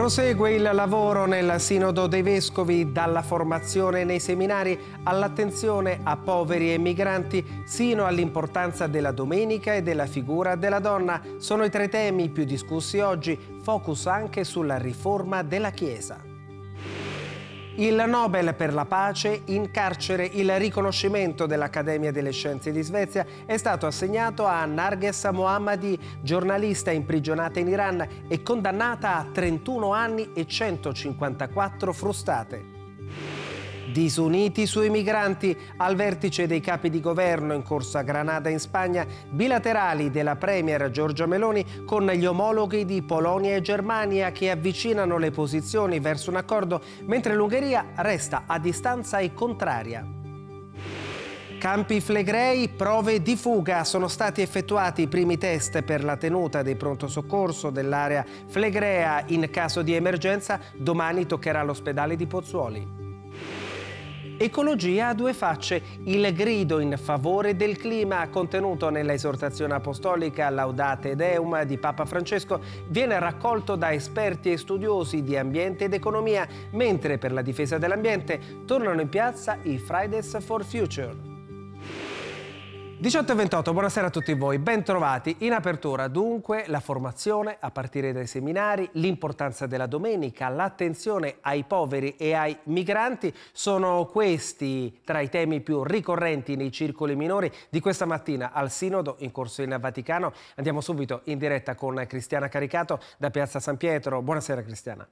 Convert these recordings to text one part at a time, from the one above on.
Prosegue il lavoro nel Sinodo dei Vescovi, dalla formazione nei seminari all'attenzione a poveri e migranti, sino all'importanza della domenica e della figura della donna. Sono i tre temi più discussi oggi, focus anche sulla riforma della Chiesa. Il Nobel per la pace in carcere, il riconoscimento dell'Accademia delle Scienze di Svezia è stato assegnato a Narges Mohammadi, giornalista imprigionata in Iran e condannata a 31 anni e 154 frustate. Disuniti sui migranti, al vertice dei capi di governo in corsa Granada in Spagna, bilaterali della Premier Giorgia Meloni con gli omologhi di Polonia e Germania che avvicinano le posizioni verso un accordo, mentre l'Ungheria resta a distanza e contraria. Campi Flegrei, prove di fuga. Sono stati effettuati i primi test per la tenuta dei pronto soccorso dell'area Flegrea. In caso di emergenza, domani toccherà l'ospedale di Pozzuoli. Ecologia a due facce, il grido in favore del clima contenuto nella esortazione apostolica Laudate Deum di Papa Francesco viene raccolto da esperti e studiosi di ambiente ed economia, mentre per la difesa dell'ambiente tornano in piazza i Fridays for Future. 18 e 28, buonasera a tutti voi, bentrovati. In apertura dunque la formazione a partire dai seminari, l'importanza della domenica, l'attenzione ai poveri e ai migranti sono questi tra i temi più ricorrenti nei circoli minori di questa mattina al Sinodo in corso in Vaticano. Andiamo subito in diretta con Cristiana Caricato da Piazza San Pietro. Buonasera Cristiana.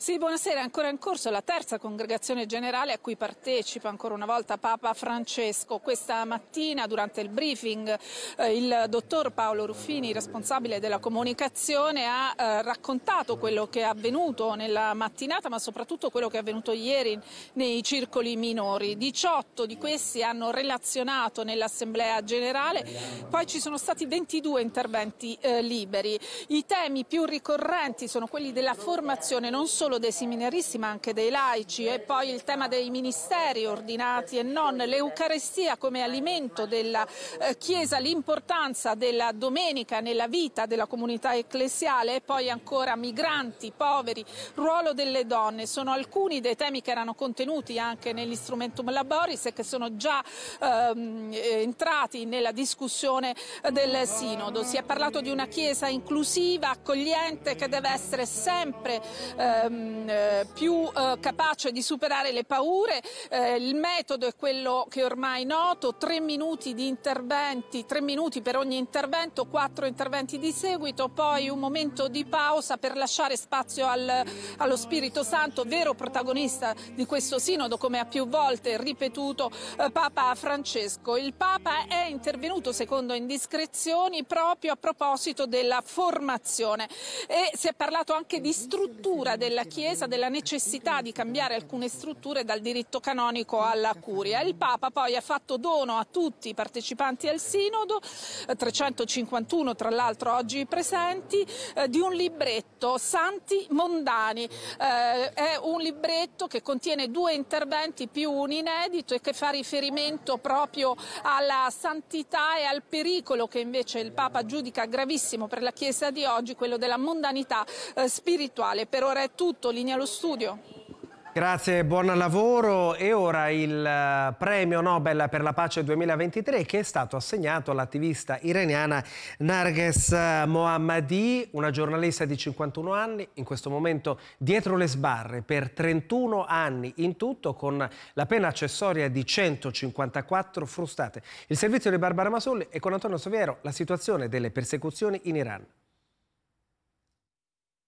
Sì, buonasera. Ancora in corso la terza congregazione generale a cui partecipa ancora una volta Papa Francesco. Questa mattina durante il briefing eh, il dottor Paolo Ruffini, responsabile della comunicazione, ha eh, raccontato quello che è avvenuto nella mattinata ma soprattutto quello che è avvenuto ieri nei circoli minori. 18 di questi hanno relazionato nell'Assemblea generale, poi ci sono stati 22 interventi eh, liberi. I temi più ricorrenti sono quelli della formazione non solo solo dei seminaristi ma anche dei laici e poi il tema dei ministeri ordinati e non, l'Eucarestia come alimento della eh, Chiesa, l'importanza della domenica nella vita della comunità ecclesiale e poi ancora migranti, poveri, ruolo delle donne. Sono alcuni dei temi che erano contenuti anche nell'Instrumentum Laboris e che sono già ehm, eh, entrati nella discussione del Sinodo. Si è parlato di una Chiesa inclusiva, accogliente, che deve essere sempre ehm, Mm, eh, più eh, capace di superare le paure. Eh, il metodo è quello che ormai è noto, tre minuti di interventi, tre minuti per ogni intervento, quattro interventi di seguito, poi un momento di pausa per lasciare spazio al, allo Spirito Santo, vero protagonista di questo sinodo, come ha più volte ripetuto eh, Papa Francesco. Il Papa è intervenuto, secondo indiscrezioni, proprio a proposito della formazione e si è parlato anche di struttura della Chiesa della necessità di cambiare alcune strutture dal diritto canonico alla curia. Il Papa poi ha fatto dono a tutti i partecipanti al sinodo, 351 eh, tra l'altro oggi presenti, eh, di un libretto, Santi Mondani. Eh, è un libretto che contiene due interventi più un inedito e che fa riferimento proprio alla santità e al pericolo che invece il Papa giudica gravissimo per la Chiesa di oggi, quello della mondanità spirituale. Per ora è tutto sottolinea lo studio. Grazie, buon lavoro. E ora il eh, premio Nobel per la pace 2023 che è stato assegnato all'attivista iraniana Narges eh, Mohammadi, una giornalista di 51 anni, in questo momento dietro le sbarre per 31 anni in tutto con la pena accessoria di 154 frustate. Il servizio di Barbara Masolli e con Antonio Soviero la situazione delle persecuzioni in Iran.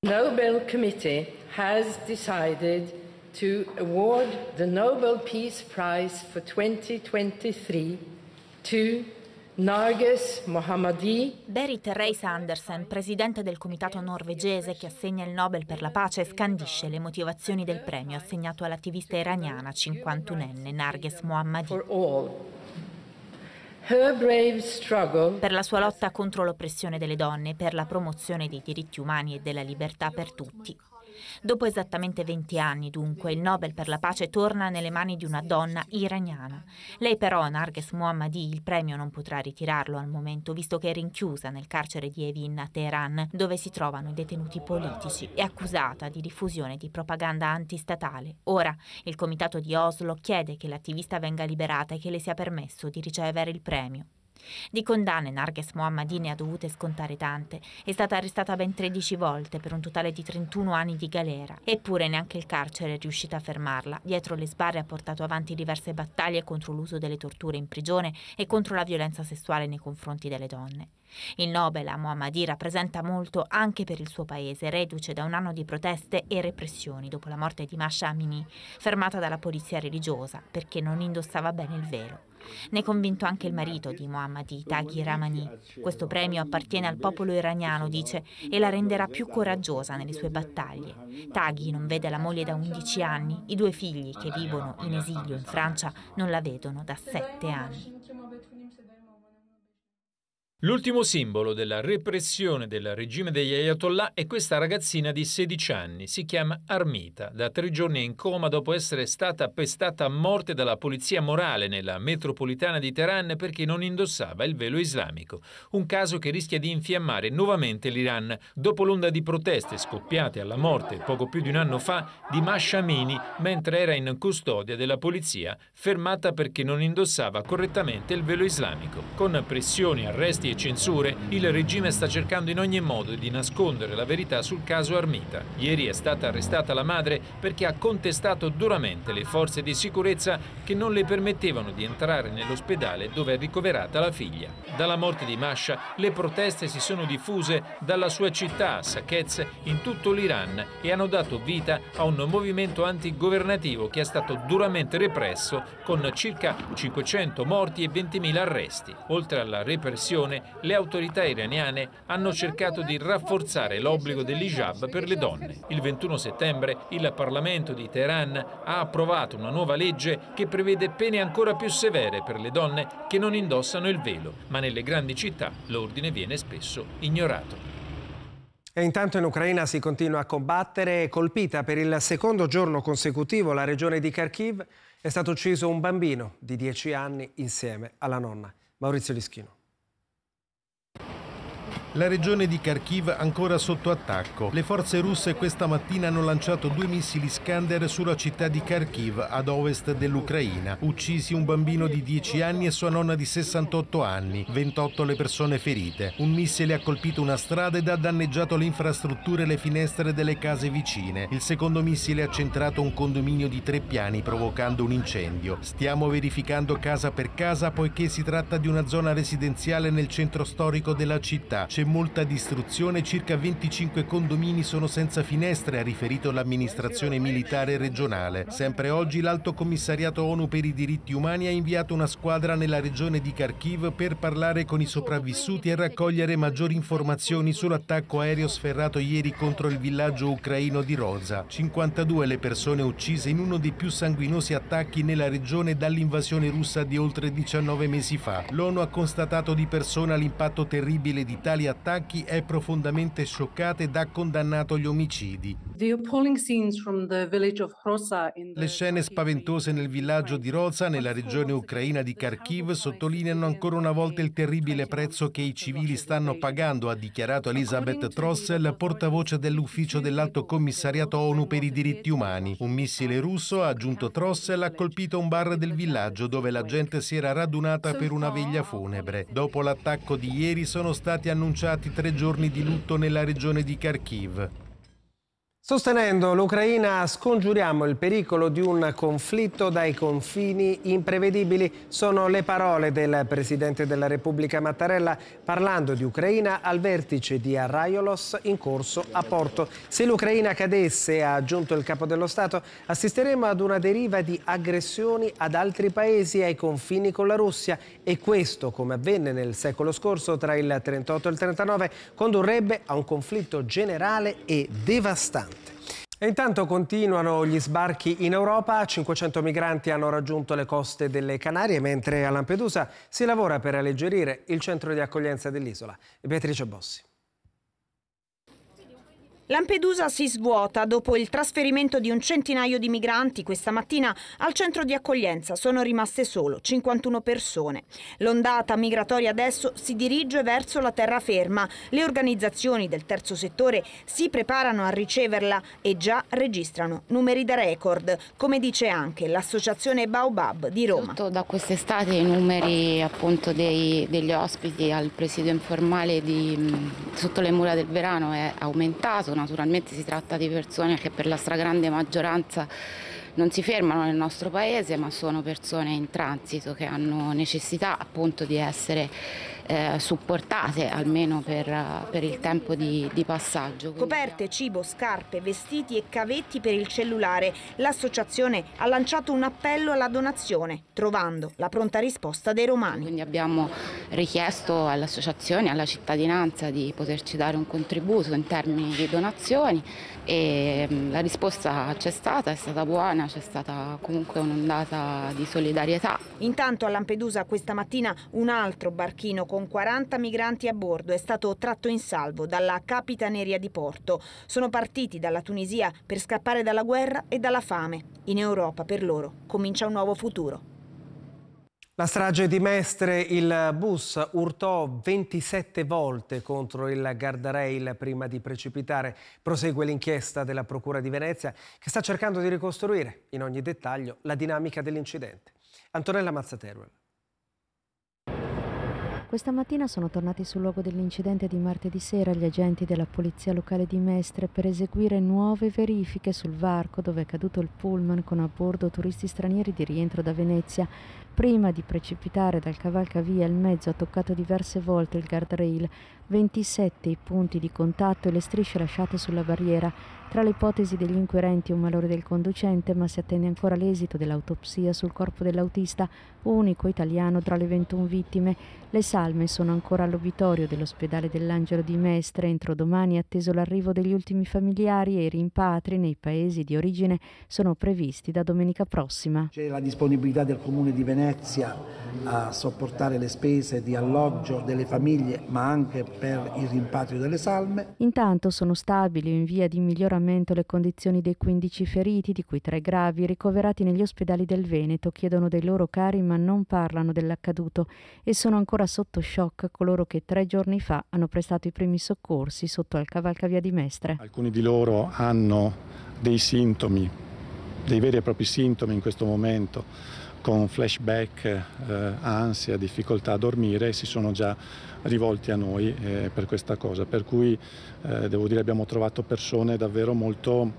Nobel Committee has decided to award the Nobel Peace Prize for 2023 to Narges Mohammadi. Berit Reis Andersen, presidente del comitato norvegese che assegna il Nobel per la pace, scandisce le motivazioni del premio assegnato all'attivista iraniana 51enne Narges Mohammadi. Per la sua lotta contro l'oppressione delle donne, per la promozione dei diritti umani e della libertà per tutti, Dopo esattamente 20 anni, dunque, il Nobel per la pace torna nelle mani di una donna iraniana. Lei però, Narges Mohammadi, il premio non potrà ritirarlo al momento, visto che è rinchiusa nel carcere di Evin a Teheran, dove si trovano i detenuti politici e accusata di diffusione di propaganda antistatale. Ora, il comitato di Oslo chiede che l'attivista venga liberata e che le sia permesso di ricevere il premio. Di condanne Narges Mohammadine ha dovute scontare tante, è stata arrestata ben 13 volte per un totale di 31 anni di galera, eppure neanche il carcere è riuscito a fermarla. Dietro le sbarre ha portato avanti diverse battaglie contro l'uso delle torture in prigione e contro la violenza sessuale nei confronti delle donne. Il Nobel a Mohammadi rappresenta molto anche per il suo paese, reduce da un anno di proteste e repressioni dopo la morte di Masha Amini, fermata dalla polizia religiosa perché non indossava bene il velo. Ne è convinto anche il marito di Mohammadi, Taghi Ramani. Questo premio appartiene al popolo iraniano, dice, e la renderà più coraggiosa nelle sue battaglie. Taghi non vede la moglie da 11 anni, i due figli che vivono in esilio in Francia non la vedono da 7 anni. L'ultimo simbolo della repressione del regime degli Ayatollah è questa ragazzina di 16 anni, si chiama Armita, da tre giorni è in coma dopo essere stata pestata a morte dalla polizia morale nella metropolitana di Teheran perché non indossava il velo islamico, un caso che rischia di infiammare nuovamente l'Iran dopo l'onda di proteste scoppiate alla morte poco più di un anno fa di Mashamini mentre era in custodia della polizia, fermata perché non indossava correttamente il velo islamico, con pressioni, arresti e censure, il regime sta cercando in ogni modo di nascondere la verità sul caso Armita. Ieri è stata arrestata la madre perché ha contestato duramente le forze di sicurezza che non le permettevano di entrare nell'ospedale dove è ricoverata la figlia. Dalla morte di Masha le proteste si sono diffuse dalla sua città a Sakez in tutto l'Iran e hanno dato vita a un movimento antigovernativo che è stato duramente represso con circa 500 morti e 20.000 arresti. Oltre alla repressione le autorità iraniane hanno cercato di rafforzare l'obbligo dell'Ijab per le donne. Il 21 settembre il Parlamento di Teheran ha approvato una nuova legge che prevede pene ancora più severe per le donne che non indossano il velo, ma nelle grandi città l'ordine viene spesso ignorato. E intanto in Ucraina si continua a combattere, colpita per il secondo giorno consecutivo la regione di Kharkiv, è stato ucciso un bambino di 10 anni insieme alla nonna. Maurizio Lischino. La regione di Kharkiv ancora sotto attacco. Le forze russe questa mattina hanno lanciato due missili Skander sulla città di Kharkiv, ad ovest dell'Ucraina, uccisi un bambino di 10 anni e sua nonna di 68 anni, 28 le persone ferite. Un missile ha colpito una strada ed ha danneggiato le infrastrutture e le finestre delle case vicine. Il secondo missile ha centrato un condominio di tre piani provocando un incendio. Stiamo verificando casa per casa poiché si tratta di una zona residenziale nel centro storico della città. C'è c'è molta distruzione, circa 25 condomini sono senza finestre, ha riferito l'amministrazione militare regionale. Sempre oggi l'Alto Commissariato ONU per i diritti umani ha inviato una squadra nella regione di Kharkiv per parlare con i sopravvissuti e raccogliere maggiori informazioni sull'attacco aereo sferrato ieri contro il villaggio ucraino di Roza. 52 le persone uccise in uno dei più sanguinosi attacchi nella regione dall'invasione russa di oltre 19 mesi fa. L'ONU ha constatato di persona l'impatto terribile di tali attacchi attacchi è profondamente scioccata ed ha condannato gli omicidi. Le scene spaventose nel villaggio di Rosa, nella regione ucraina di Kharkiv, sottolineano ancora una volta il terribile prezzo che i civili stanno pagando, ha dichiarato Elisabeth Trossel, portavoce dell'ufficio dell'Alto Commissariato ONU per i diritti umani. Un missile russo, ha aggiunto Trossel, ha colpito un bar del villaggio dove la gente si era radunata per una veglia funebre. Dopo l'attacco di ieri sono stati annunciati annunciati tre giorni di lutto nella regione di Kharkiv. Sostenendo l'Ucraina scongiuriamo il pericolo di un conflitto dai confini imprevedibili. Sono le parole del Presidente della Repubblica Mattarella parlando di Ucraina al vertice di Arraiolos in corso a Porto. Se l'Ucraina cadesse, ha aggiunto il Capo dello Stato, assisteremo ad una deriva di aggressioni ad altri paesi ai confini con la Russia e questo, come avvenne nel secolo scorso tra il 38 e il 39, condurrebbe a un conflitto generale e devastante. E intanto continuano gli sbarchi in Europa, 500 migranti hanno raggiunto le coste delle Canarie, mentre a Lampedusa si lavora per alleggerire il centro di accoglienza dell'isola. Beatrice Bossi. Lampedusa si svuota dopo il trasferimento di un centinaio di migranti questa mattina al centro di accoglienza. Sono rimaste solo 51 persone. L'ondata migratoria adesso si dirige verso la terraferma. Le organizzazioni del terzo settore si preparano a riceverla e già registrano numeri da record, come dice anche l'associazione Baobab di Roma. da quest'estate i numeri appunto, dei, degli ospiti al presidio informale di, sotto le mura del verano è aumentato naturalmente si tratta di persone che per la stragrande maggioranza non si fermano nel nostro paese ma sono persone in transito che hanno necessità appunto di essere eh, supportate almeno per, per, il tempo di, di passaggio. Coperte, cibo, scarpe, vestiti e cavetti per il cellulare. L'associazione ha lanciato un appello alla donazione, trovando la pronta risposta dei romani. Quindi abbiamo richiesto all'associazione, alla cittadinanza di poterci dare un contributo in termini di donazioni e mm, la risposta c'è stata, è stata buona, c'è stata comunque un'ondata di solidarietà. Intanto a Lampedusa questa mattina un altro barchino con con 40 migranti a bordo è stato tratto in salvo dalla Capitaneria di Porto. Sono partiti dalla Tunisia per scappare dalla guerra e dalla fame. In Europa per loro comincia un nuovo futuro. La strage di Mestre, il bus urtò 27 volte contro il guardrail prima di precipitare. Prosegue l'inchiesta della Procura di Venezia che sta cercando di ricostruire in ogni dettaglio la dinamica dell'incidente. Antonella Mazzateruel. Questa mattina sono tornati sul luogo dell'incidente di martedì sera gli agenti della polizia locale di Mestre per eseguire nuove verifiche sul varco dove è caduto il pullman con a bordo turisti stranieri di rientro da Venezia. Prima di precipitare dal cavalcavia il mezzo ha toccato diverse volte il guardrail, 27 i punti di contatto e le strisce lasciate sulla barriera. Tra le ipotesi degli inquirenti un malore del conducente, ma si attende ancora l'esito dell'autopsia sul corpo dell'autista, unico italiano tra le 21 vittime. Le salme sono ancora all'obitorio dell'ospedale dell'Angelo di Mestre. Entro domani atteso l'arrivo degli ultimi familiari e i rimpatri nei paesi di origine sono previsti da domenica prossima. C'è la disponibilità del Comune di Venezia a sopportare le spese di alloggio delle famiglie, ma anche per il rimpatrio delle salme. Intanto sono stabili in via di miglioramento le condizioni dei 15 feriti, di cui tre gravi, ricoverati negli ospedali del Veneto, chiedono dei loro cari ma non parlano dell'accaduto e sono ancora sotto shock coloro che tre giorni fa hanno prestato i primi soccorsi sotto al cavalcavia di Mestre. Alcuni di loro hanno dei sintomi, dei veri e propri sintomi in questo momento con flashback, eh, ansia, difficoltà a dormire si sono già rivolti a noi eh, per questa cosa. Per cui eh, devo dire abbiamo trovato persone davvero molto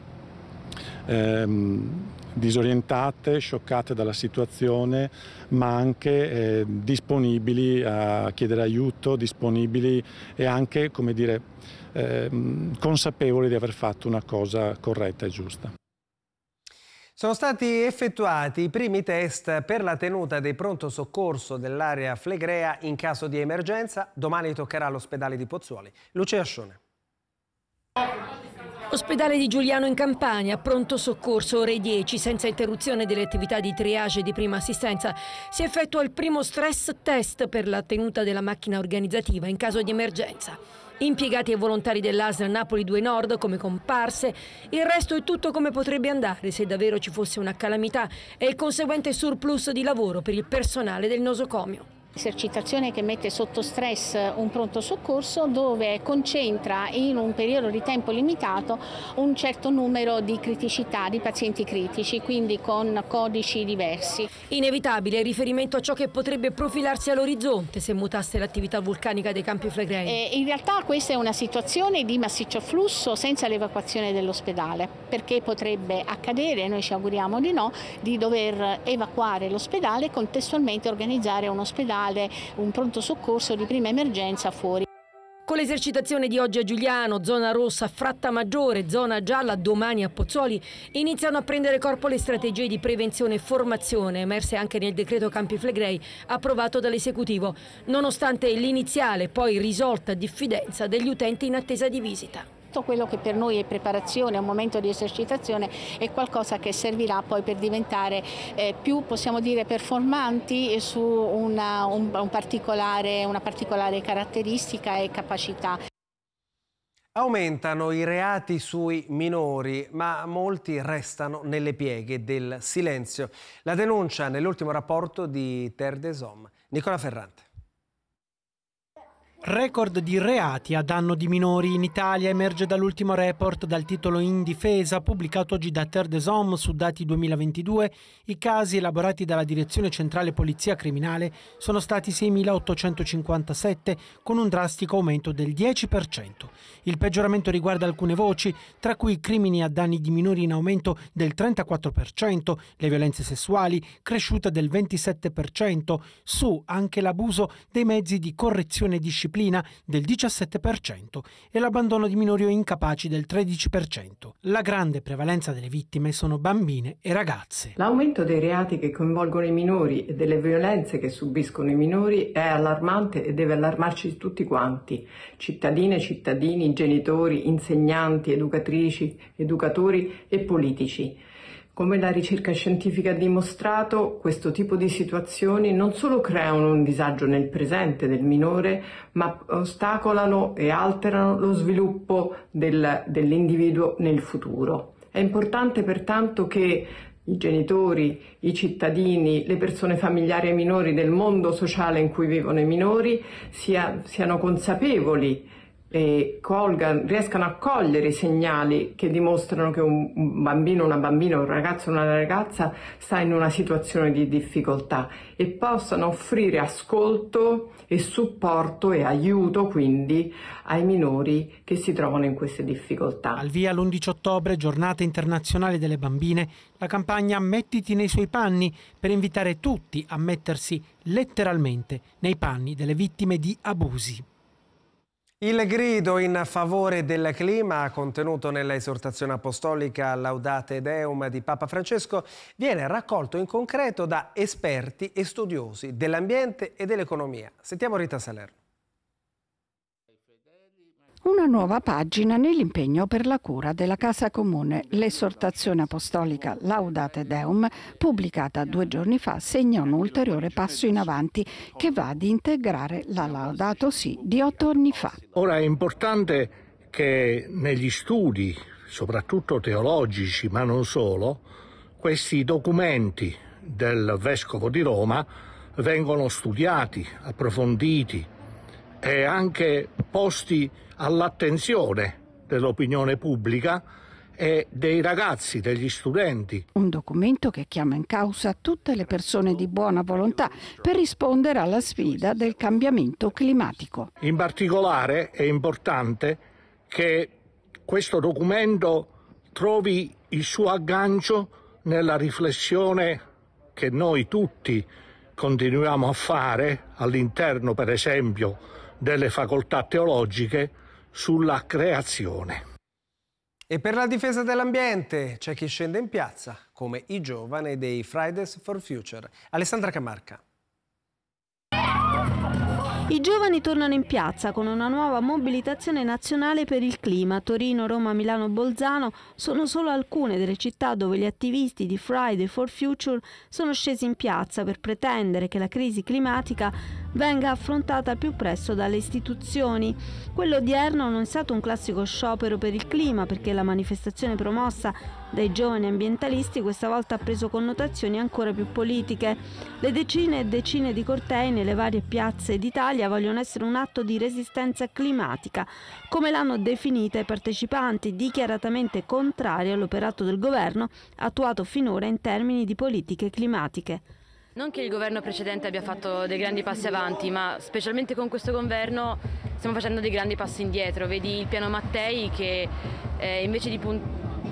ehm, disorientate, scioccate dalla situazione, ma anche eh, disponibili a chiedere aiuto, disponibili e anche, come dire, ehm, consapevoli di aver fatto una cosa corretta e giusta. Sono stati effettuati i primi test per la tenuta dei pronto soccorso dell'area Flegrea in caso di emergenza. Domani toccherà all'ospedale di Pozzuoli. Lucia Ascione. Ospedale di Giuliano in Campania, pronto soccorso ore 10, senza interruzione delle attività di triage e di prima assistenza. Si effettua il primo stress test per la tenuta della macchina organizzativa in caso di emergenza. Impiegati e volontari dell'ASL Napoli 2 Nord come comparse, il resto è tutto come potrebbe andare se davvero ci fosse una calamità e il conseguente surplus di lavoro per il personale del nosocomio esercitazione che mette sotto stress un pronto soccorso dove concentra in un periodo di tempo limitato un certo numero di criticità di pazienti critici, quindi con codici diversi. Inevitabile riferimento a ciò che potrebbe profilarsi all'orizzonte se mutasse l'attività vulcanica dei campi flegrei. Eh, in realtà questa è una situazione di massiccio flusso senza l'evacuazione dell'ospedale, perché potrebbe accadere, noi ci auguriamo di no, di dover evacuare l'ospedale e contestualmente organizzare un ospedale ospedale, un pronto soccorso di prima emergenza fuori. Con l'esercitazione di oggi a Giuliano, zona rossa, fratta maggiore, zona gialla, domani a Pozzuoli, iniziano a prendere corpo le strategie di prevenzione e formazione emerse anche nel decreto Campi Flegrei approvato dall'esecutivo, nonostante l'iniziale poi risolta diffidenza degli utenti in attesa di visita tutto quello che per noi è preparazione, è un momento di esercitazione, è qualcosa che servirà poi per diventare eh, più, possiamo dire, performanti su una, un, un particolare, una particolare caratteristica e capacità. Aumentano i reati sui minori, ma molti restano nelle pieghe del silenzio. La denuncia nell'ultimo rapporto di Terdesom. Nicola Ferrante. Record di reati a danno di minori in Italia emerge dall'ultimo report dal titolo In difesa pubblicato oggi da Terre des Hommes su dati 2022. I casi elaborati dalla Direzione Centrale Polizia Criminale sono stati 6.857 con un drastico aumento del 10%. Il peggioramento riguarda alcune voci, tra cui i crimini a danni di minori in aumento del 34%, le violenze sessuali cresciute del 27%, su anche l'abuso dei mezzi di correzione disciplinare disciplina del 17% e l'abbandono di minori o incapaci del 13%. La grande prevalenza delle vittime sono bambine e ragazze. L'aumento dei reati che coinvolgono i minori e delle violenze che subiscono i minori è allarmante e deve allarmarci tutti quanti, cittadine, cittadini, genitori, insegnanti, educatrici, educatori e politici. Come la ricerca scientifica ha dimostrato, questo tipo di situazioni non solo creano un disagio nel presente del minore, ma ostacolano e alterano lo sviluppo del, dell'individuo nel futuro. È importante pertanto che i genitori, i cittadini, le persone familiari ai minori del mondo sociale in cui vivono i minori sia, siano consapevoli eh, colga, riescano a cogliere i segnali che dimostrano che un bambino, una bambina, un ragazzo, una ragazza sta in una situazione di difficoltà e possano offrire ascolto e supporto e aiuto quindi ai minori che si trovano in queste difficoltà. Al via l'11 ottobre, giornata internazionale delle bambine, la campagna Mettiti nei suoi panni per invitare tutti a mettersi letteralmente nei panni delle vittime di abusi. Il grido in favore del clima contenuto nella esortazione apostolica Laudate Deum di Papa Francesco viene raccolto in concreto da esperti e studiosi dell'ambiente e dell'economia. Sentiamo Rita Salerno. Una nuova pagina nell'impegno per la cura della Casa Comune. L'esortazione apostolica Laudate Deum, pubblicata due giorni fa, segna un ulteriore passo in avanti che va ad integrare la Laudato Si di otto anni fa. Ora è importante che negli studi, soprattutto teologici, ma non solo, questi documenti del Vescovo di Roma vengono studiati, approfonditi e anche posti all'attenzione dell'opinione pubblica e dei ragazzi, degli studenti. Un documento che chiama in causa tutte le persone di buona volontà per rispondere alla sfida del cambiamento climatico. In particolare è importante che questo documento trovi il suo aggancio nella riflessione che noi tutti continuiamo a fare all'interno, per esempio, delle facoltà teologiche sulla creazione. E per la difesa dell'ambiente c'è chi scende in piazza, come i giovani dei Fridays for Future. Alessandra Camarca. I giovani tornano in piazza con una nuova mobilitazione nazionale per il clima. Torino, Roma, Milano, Bolzano sono solo alcune delle città dove gli attivisti di Friday for Future sono scesi in piazza per pretendere che la crisi climatica venga affrontata più presto dalle istituzioni. Quello odierno non è stato un classico sciopero per il clima perché la manifestazione promossa dai giovani ambientalisti questa volta ha preso connotazioni ancora più politiche. Le decine e decine di cortei nelle varie piazze d'Italia vogliono essere un atto di resistenza climatica, come l'hanno definita i partecipanti, dichiaratamente contrari all'operato del governo attuato finora in termini di politiche climatiche. Non che il governo precedente abbia fatto dei grandi passi avanti, ma specialmente con questo governo stiamo facendo dei grandi passi indietro. Vedi il piano Mattei che eh, punt-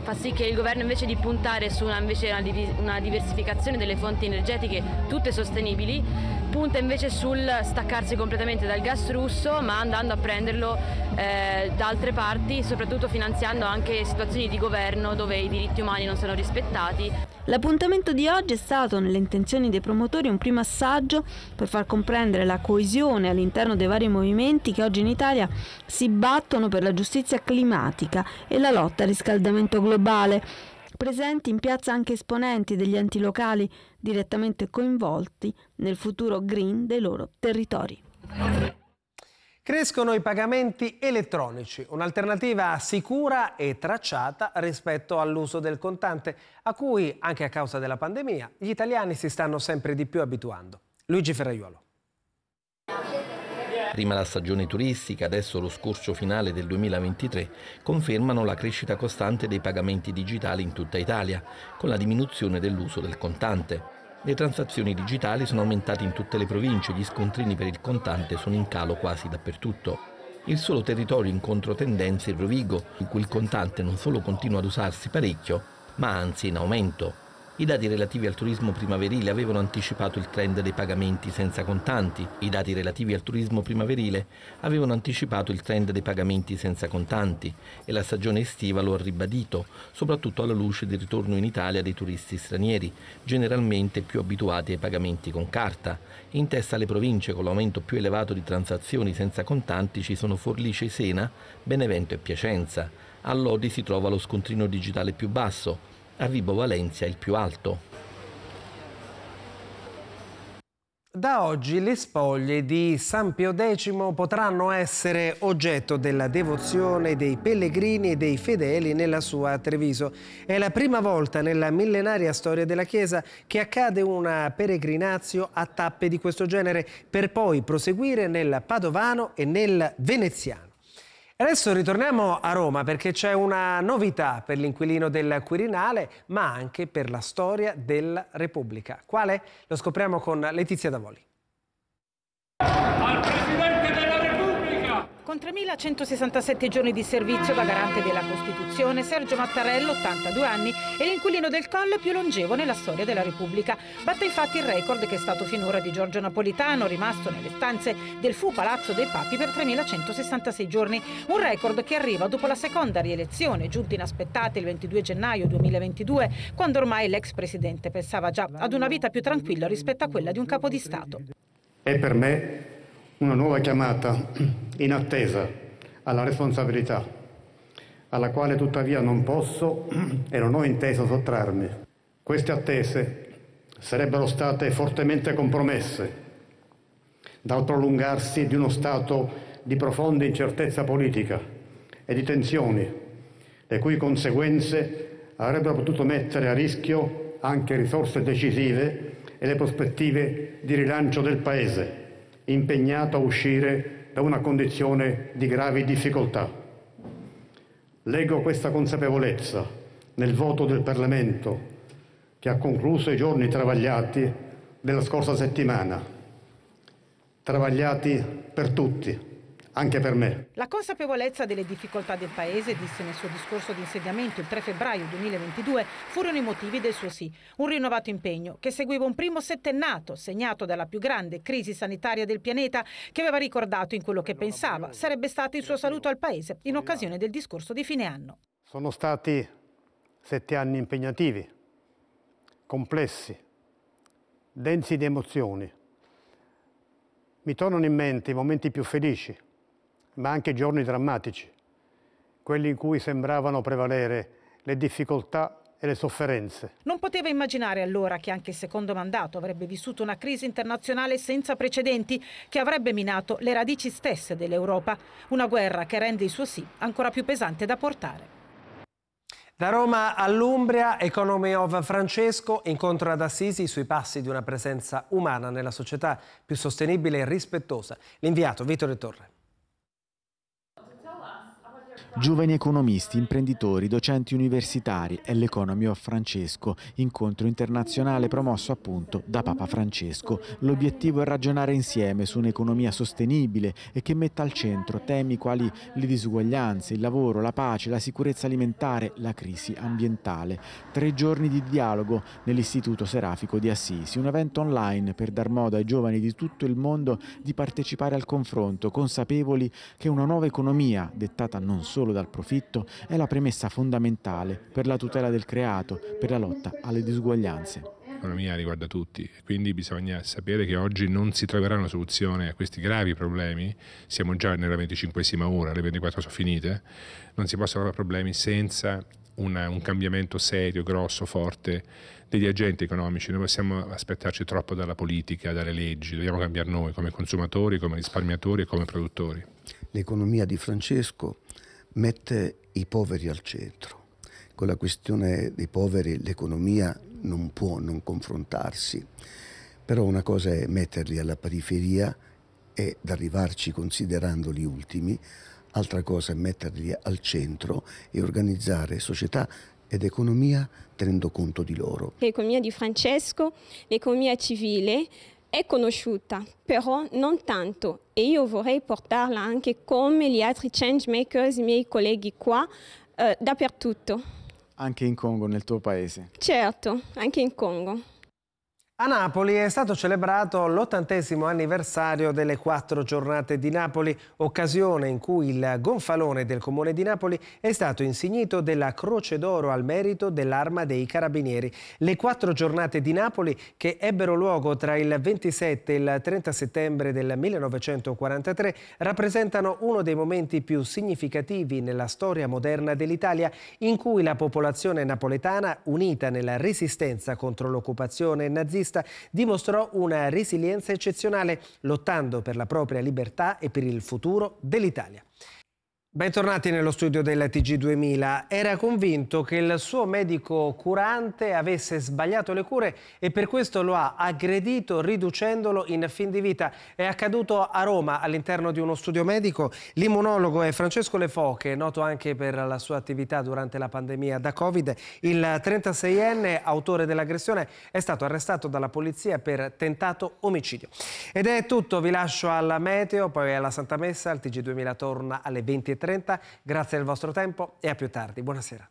fa sì che il governo invece di puntare su una, una, div- una diversificazione delle fonti energetiche tutte sostenibili, punta invece sul staccarsi completamente dal gas russo ma andando a prenderlo eh, da altre parti, soprattutto finanziando anche situazioni di governo dove i diritti umani non sono rispettati. L'appuntamento di oggi è stato, nelle intenzioni dei promotori, un primo assaggio per far comprendere la coesione all'interno dei vari movimenti che oggi in Italia si battono per la giustizia climatica e la lotta al riscaldamento globale. Presenti in piazza anche esponenti degli enti locali direttamente coinvolti nel futuro green dei loro territori. Crescono i pagamenti elettronici, un'alternativa sicura e tracciata rispetto all'uso del contante, a cui, anche a causa della pandemia, gli italiani si stanno sempre di più abituando. Luigi Ferraiuolo. Prima la stagione turistica, adesso lo scorcio finale del 2023, confermano la crescita costante dei pagamenti digitali in tutta Italia, con la diminuzione dell'uso del contante. Le transazioni digitali sono aumentate in tutte le province, gli scontrini per il contante sono in calo quasi dappertutto. Il solo territorio in controtendenza è il Rovigo, in cui il contante non solo continua ad usarsi parecchio, ma anzi in aumento. I dati relativi al turismo primaverile avevano anticipato il trend dei pagamenti senza contanti. I dati relativi al turismo primaverile avevano anticipato il trend dei pagamenti senza contanti e la stagione estiva lo ha ribadito, soprattutto alla luce del ritorno in Italia dei turisti stranieri, generalmente più abituati ai pagamenti con carta. In testa alle province con l'aumento più elevato di transazioni senza contanti ci sono Forlice Sena, Benevento e Piacenza. All'Odi si trova lo scontrino digitale più basso, a Vibo Valencia il più alto. Da oggi le spoglie di San Pio X potranno essere oggetto della devozione dei pellegrini e dei fedeli nella sua Treviso. È la prima volta nella millenaria storia della Chiesa che accade una peregrinazio a tappe di questo genere per poi proseguire nel Padovano e nel Veneziano. Adesso ritorniamo a Roma perché c'è una novità per l'inquilino del Quirinale, ma anche per la storia della Repubblica. Quale? Lo scopriamo con Letizia Davoli. Al Presidente 3.167 giorni di servizio da garante della Costituzione, Sergio Mattarello, 82 anni, è l'inquilino del Colle più longevo nella storia della Repubblica. Batte infatti il record che è stato finora di Giorgio Napolitano, rimasto nelle stanze del fu Palazzo dei Papi per 3.166 giorni. Un record che arriva dopo la seconda rielezione, giunta inaspettata il 22 gennaio 2022, quando ormai l'ex presidente pensava già ad una vita più tranquilla rispetto a quella di un capo di Stato. È per me una nuova chiamata in attesa alla responsabilità, alla quale tuttavia non posso e non ho inteso sottrarmi. Queste attese sarebbero state fortemente compromesse dal prolungarsi di uno stato di profonda incertezza politica e di tensioni, le cui conseguenze avrebbero potuto mettere a rischio anche risorse decisive e le prospettive di rilancio del Paese impegnato a uscire da una condizione di gravi difficoltà. Leggo questa consapevolezza nel voto del Parlamento che ha concluso i giorni travagliati della scorsa settimana, travagliati per tutti anche per me. La consapevolezza delle difficoltà del Paese, disse nel suo discorso di insediamento il 3 febbraio 2022, furono i motivi del suo sì. Un rinnovato impegno che seguiva un primo settennato segnato dalla più grande crisi sanitaria del pianeta che aveva ricordato in quello che pensava sarebbe stato il suo saluto al Paese in occasione del discorso di fine anno. Sono stati sette anni impegnativi, complessi, densi di emozioni. Mi tornano in mente i momenti più felici ma anche giorni drammatici, quelli in cui sembravano prevalere le difficoltà e le sofferenze. Non poteva immaginare allora che anche il secondo mandato avrebbe vissuto una crisi internazionale senza precedenti che avrebbe minato le radici stesse dell'Europa, una guerra che rende il suo sì ancora più pesante da portare. Da Roma all'Umbria, Economy of Francesco, incontro ad Assisi sui passi di una presenza umana nella società più sostenibile e rispettosa. L'inviato Vittorio Torre. Giovani economisti, imprenditori, docenti universitari è l'Economio a Francesco, incontro internazionale promosso appunto da Papa Francesco. L'obiettivo è ragionare insieme su un'economia sostenibile e che metta al centro temi quali le disuguaglianze, il lavoro, la pace, la sicurezza alimentare, la crisi ambientale. Tre giorni di dialogo nell'Istituto Serafico di Assisi, un evento online per dar modo ai giovani di tutto il mondo di partecipare al confronto, consapevoli che una nuova economia, dettata non solo solo dal profitto è la premessa fondamentale per la tutela del creato, per la lotta alle disuguaglianze. L'economia riguarda tutti quindi bisogna sapere che oggi non si troverà una soluzione a questi gravi problemi, siamo già nella 25 ora, le 24 sono finite, non si possono trovare problemi senza una, un cambiamento serio, grosso, forte degli agenti economici. non possiamo aspettarci troppo dalla politica, dalle leggi, dobbiamo cambiare noi come consumatori, come risparmiatori e come produttori. L'economia di Francesco mette i poveri al centro. Con la questione dei poveri l'economia non può non confrontarsi, però una cosa è metterli alla periferia ed arrivarci considerandoli ultimi, altra cosa è metterli al centro e organizzare società ed economia tenendo conto di loro. L'economia di Francesco, l'economia civile, è conosciuta, però non tanto e io vorrei portarla anche come gli altri changemakers, i miei colleghi qua, eh, dappertutto. Anche in Congo, nel tuo paese? Certo, anche in Congo. A Napoli è stato celebrato l'ottantesimo anniversario delle quattro giornate di Napoli, occasione in cui il gonfalone del comune di Napoli è stato insignito della Croce d'Oro al merito dell'Arma dei Carabinieri. Le quattro giornate di Napoli che ebbero luogo tra il 27 e il 30 settembre del 1943 rappresentano uno dei momenti più significativi nella storia moderna dell'Italia in cui la popolazione napoletana, unita nella resistenza contro l'occupazione nazista, fascista, dimostrò una resilienza eccezionale, lottando per la propria libertà e per il futuro dell'Italia. Bentornati nello studio della TG2000. Era convinto che il suo medico curante avesse sbagliato le cure e per questo lo ha aggredito riducendolo in fin di vita. È accaduto a Roma all'interno di uno studio medico. L'immunologo è Francesco Le Foche, noto anche per la sua attività durante la pandemia da Covid. Il 36enne, autore dell'aggressione, è stato arrestato dalla polizia per tentato omicidio. Ed è tutto, vi lascio alla Meteo, poi alla Santa Messa. Il TG2000 torna alle 23. 20.30. Grazie del vostro tempo e a più tardi. Buonasera.